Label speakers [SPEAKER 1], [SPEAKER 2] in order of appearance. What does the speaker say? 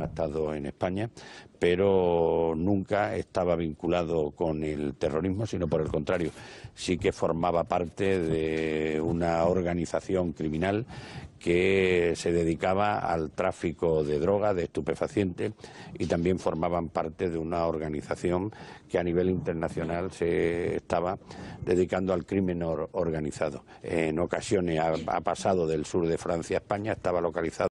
[SPEAKER 1] ha estado en España, pero nunca estaba vinculado con el terrorismo, sino por el contrario, sí que formaba parte de una organización criminal que se dedicaba al tráfico de drogas, de estupefacientes, y también formaban parte de una organización que a nivel internacional se estaba dedicando al crimen organizado. En ocasiones ha, ha pasado del sur de Francia a España, estaba localizado